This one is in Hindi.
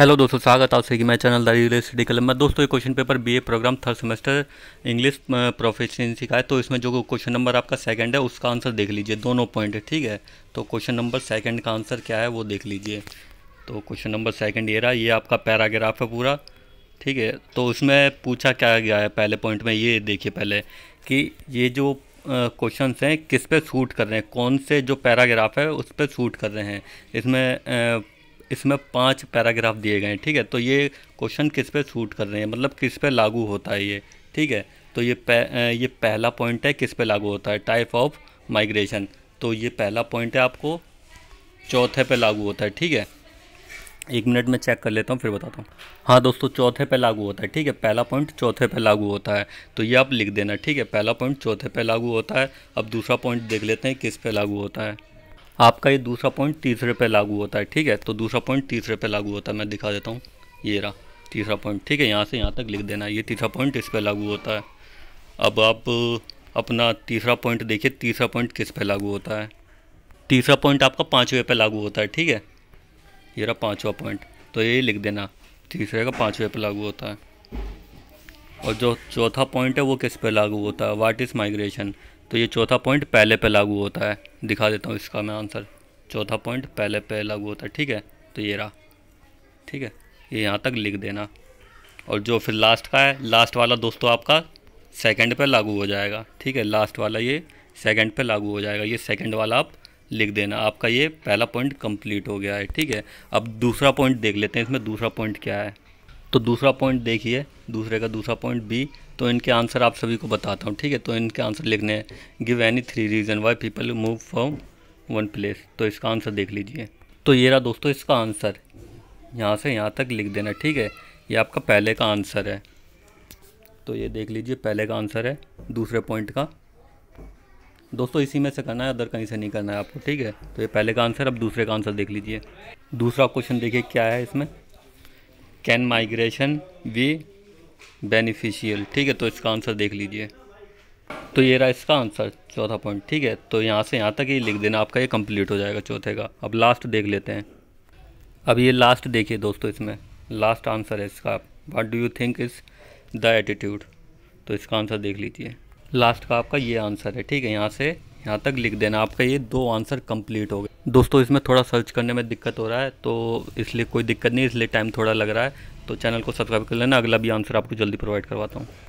हेलो दोस्तों स्वागत आपसे कि मैं चैनल दारी रियल कलम में दोस्तों ये question paper BA programme third semester English proficiency का है तो इसमें जो क्वेश्चन नंबर आपका सेकंड है उसका आंसर देख लीजिए दोनों पॉइंट है ठीक है तो क्वेश्चन नंबर सेकंड का आंसर क्या है वो देख लीजिए तो क्वेश्चन नंबर सेकंड ये रहा ये आपका पैराग्राफ है पूरा ठीक है तो उसमें पूछा क्या गया है पहले पॉइंट में ये देखिए पहले कि ये जो क्वेश्चन हैं किस पे सूट कर रहे हैं कौन से जो पैराग्राफ है उस पर सूट कर रहे हैं इसमें इसमें पांच पैराग्राफ दिए गए हैं ठीक है तो ये क्वेश्चन किस पे सूट कर रहे हैं मतलब किस पे लागू होता है ये ठीक है तो ये पह, ये पहला पॉइंट है किस पे लागू होता है टाइप ऑफ माइग्रेशन तो ये पहला पॉइंट है आपको चौथे पे लागू होता है ठीक है एक मिनट में चेक कर लेता हूँ फिर बताता हूँ हाँ दोस्तों चौथे पे लागू होता है ठीक है पहला पॉइंट चौथे पे लागू होता है तो ये आप लिख देना ठीक है पहला पॉइंट चौथे पे लागू होता है अब दूसरा पॉइंट देख लेते हैं किस पे लागू होता है आपका ये दूसरा पॉइंट तीसरे पे लागू होता है ठीक है तो दूसरा पॉइंट तीसरे पे लागू होता है मैं दिखा देता हूँ ये रहा तीसरा पॉइंट ठीक है यहाँ से यहाँ तक लिख देना ये तीसरा पॉइंट इस पर लागू होता है अब आप अपना तीसरा पॉइंट देखिए तीसरा पॉइंट किस पे लागू होता है तीसरा पॉइंट आपका पाँचवें पर लागू होता है ठीक है ये रहा पाँचवा पॉइंट तो ये लिख देना तीसरे का पाँचवें पर लागू होता है और जो चौथा पॉइंट है वो किस पे लागू होता है वाट इज़ माइग्रेशन तो ये चौथा पॉइंट पहले पे लागू होता है दिखा देता हूँ इसका मैं आंसर चौथा पॉइंट पहले पे लागू होता है ठीक है तो ये रहा ठीक है ये यहाँ तक लिख देना और जो फिर लास्ट का है लास्ट वाला दोस्तों आपका सेकंड पे लागू हो जाएगा ठीक है लास्ट वाला ये सेकंड पे लागू हो जाएगा ये सेकंड वाला आप लिख देना आपका ये पहला पॉइंट कंप्लीट हो गया है ठीक है अब दूसरा पॉइंट देख लेते हैं इसमें दूसरा पॉइंट क्या है तो दूसरा पॉइंट देखिए दूसरे का दूसरा पॉइंट बी तो इनके आंसर आप सभी को बताता हूँ ठीक है तो इनके आंसर लिखने हैं give any three reason why people move from one place तो इसका आंसर देख लीजिए तो ये रहा दोस्तों इसका आंसर यहाँ से यहाँ तक लिख देना ठीक है ये आपका पहले का आंसर है तो ये देख लीजिए पहले का आंसर है दूसरे पॉइंट का दोस्तों इसी में से करना है अदर कहीं से नहीं करना है आपको ठीक है तो ये पहले का आंसर अब दूसरे का आंसर देख लीजिए दूसरा क्वेश्चन देखिए क्या है इसमें कैन माइग्रेशन बी बेनिफिशियल ठीक है तो इसका आंसर देख लीजिए तो ये रहा इसका आंसर चौथा पॉइंट ठीक है तो यहाँ से यहाँ तक ही लिख देना आपका ये कंप्लीट हो जाएगा चौथे का अब लास्ट देख लेते हैं अब ये लास्ट देखिए दोस्तों इसमें लास्ट आंसर है इसका what do you think is the attitude तो इसका आंसर देख लीजिए लास्ट का आपका ये आंसर है ठीक है यहाँ से यहाँ तक लिख देना आपका ये दो आंसर कंप्लीट हो गया दोस्तों इसमें थोड़ा सर्च करने में दिक्कत हो रहा है तो इसलिए कोई दिक्कत नहीं इसलिए टाइम थोड़ा लग रहा है तो चैनल को सब्सक्राइब कर लेना अगला भी आंसर आपको जल्दी प्रोवाइड करवाता हूँ